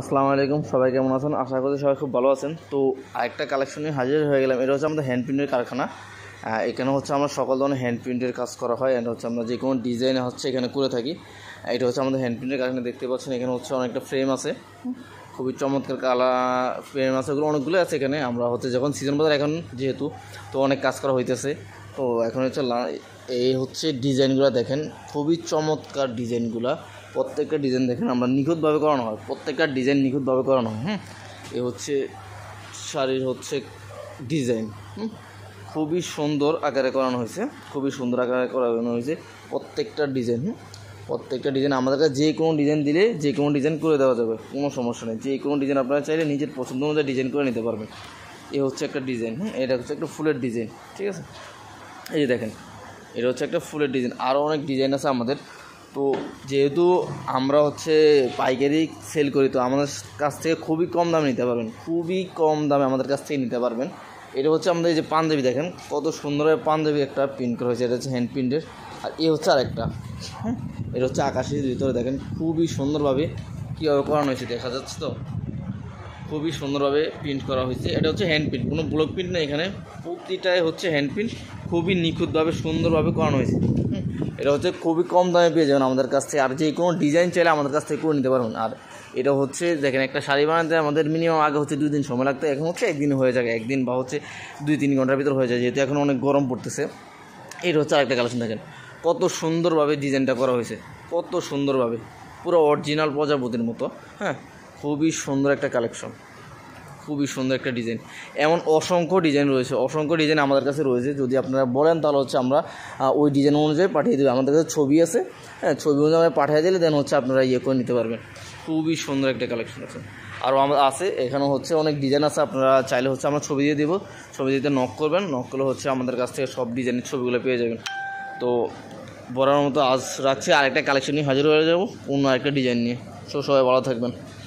আসসালামু আলাইকুম সবাই কেমন আছেন আশা করি সবাই খুব ভালো আছেন তো আরেকটা কালেকশনে হাজির হয়ে গেলাম এটা হচ্ছে আমাদের হ্যান্ড প্রিন্টের কারখানা এখানে হচ্ছে আমরা সকল ধরনের হ্যান্ড প্রিন্টের কাজ করা হয় অ্যান্ড হচ্ছে আমরা যে কোনো ডিজাইনে হচ্ছে এখানে করে থাকি এটা হচ্ছে আমাদের হ্যান্ড প্রিন্টের কারণে দেখতে পাচ্ছেন এখানে হচ্ছে অনেকটা ফ্রেম আছে খুবই চমৎকার কালা ফ্রেম আছে ওগুলো অনেকগুলো আছে এখানে আমরা হচ্ছে যখন সিজন বাজার এখন যেহেতু তো অনেক কাজ করা হইতেছে তো এখন হচ্ছে এই হচ্ছে ডিজাইনগুলো দেখেন খুবই চমৎকার ডিজাইনগুলো প্রত্যেকটা ডিজাইন দেখেন আমরা নিখুঁতভাবে করানো হয় প্রত্যেকটা ডিজাইন নিখুঁতভাবে করানো হয় হ্যাঁ এ হচ্ছে শাড়ির হচ্ছে ডিজাইন হুম খুবই সুন্দর আকারে করানো হয়েছে খুবই সুন্দর আকারে করানো হয়েছে প্রত্যেকটা ডিজাইন প্রত্যেকটা ডিজাইন আমাদের কাছে যে কোনো ডিজাইন দিলে যে কোনো ডিজাইন করে দেওয়া যাবে কোনো সমস্যা নেই যে কোনো ডিজাইন আপনারা চাইলে নিজের পছন্দ মতো ডিজাইন করে নিতে পারবেন এ হচ্ছে একটা ডিজাইন হ্যাঁ এটা হচ্ছে একটা ফুলের ডিজাইন ঠিক আছে এই যে দেখেন এটা হচ্ছে একটা ফুলের ডিজাইন আরও অনেক ডিজাইন আছে আমাদের তো যেহেতু আমরা হচ্ছে পাইকারি সেল করি তো আমাদের কাছ থেকে খুবই কম দামে নিতে পারবেন খুবই কম দামে আমাদের কাছ থেকে নিতে পারবেন এটা হচ্ছে আমাদের এই যে পাঞ্জাবি দেখেন কত সুন্দরভাবে পাঞ্জাবি একটা প্রিন্ট করা হয়েছে এটা হচ্ছে হ্যান্ড প্রিন্টের আর এ হচ্ছে আরেকটা হ্যাঁ এটা হচ্ছে আকাশের ভিতরে দেখেন খুবই সুন্দরভাবে কীভাবে করানো হয়েছে দেখা যাচ্ছে তো খুবই সুন্দরভাবে প্রিন্ট করা হয়েছে এটা হচ্ছে হ্যান্ড প্রিন্ট কোনো ব্লক প্রিন্ট না এখানে প্রতিটাই হচ্ছে হ্যান্ড প্রিন্ট খুবই নিখুঁতভাবে সুন্দরভাবে করানো হয়েছে এটা হচ্ছে খুবই কম দামে পেয়ে যাবেন আমাদের কাছ থেকে আর যে কোনো ডিজাইন চাইলে আমাদের কাছ থেকে করে নিতে পারবেন আর এটা হচ্ছে দেখেন একটা শাড়ি বানাতে আমাদের মিনিমাম আগে হচ্ছে দুই দিন সময় লাগতো এখন হচ্ছে একদিন হয়ে যাবে একদিন বা হচ্ছে দুই তিন ঘন্টার ভিতর হয়ে যায় যেহেতু এখন অনেক গরম পড়তেছে এটা হচ্ছে আরেকটা কালেকশন দেখেন কত সুন্দরভাবে ডিজাইনটা করা হয়েছে কত সুন্দরভাবে পুরো অরিজিনাল প্রজাপতির মতো হ্যাঁ খুবই সুন্দর একটা কালেকশন খুবই সুন্দর একটা ডিজাইন এমন অসংখ্য ডিজাইন রয়েছে অসংখ্য ডিজাইন আমাদের কাছে রয়েছে যদি আপনারা বলেন তাহলে হচ্ছে আমরা ওই ডিজাইন অনুযায়ী পাঠিয়ে দেবো আমাদের কাছে ছবি আছে হ্যাঁ ছবি অনুযায়ী আমরা পাঠিয়ে দিলে দেন হচ্ছে আপনারা ইয়ে করে নিতে পারবেন খুবই সুন্দর একটা কালেকশন আছে আরও আমার আছে এখানে হচ্ছে অনেক ডিজাইন আছে আপনারা চাইলে হচ্ছে আমরা ছবি দিয়ে দেবো ছবি দিতে নক করবেন নক করলে হচ্ছে আমাদের কাছ থেকে সব ডিজাইনের ছবিগুলো পেয়ে যাবেন তো বরার মতো আজ রাখছি আরেকটা কালেকশন নিয়ে হাজির হয়ে যাবো অন্য আরেকটা ডিজাইন নিয়ে সো সবাই ভালো থাকবেন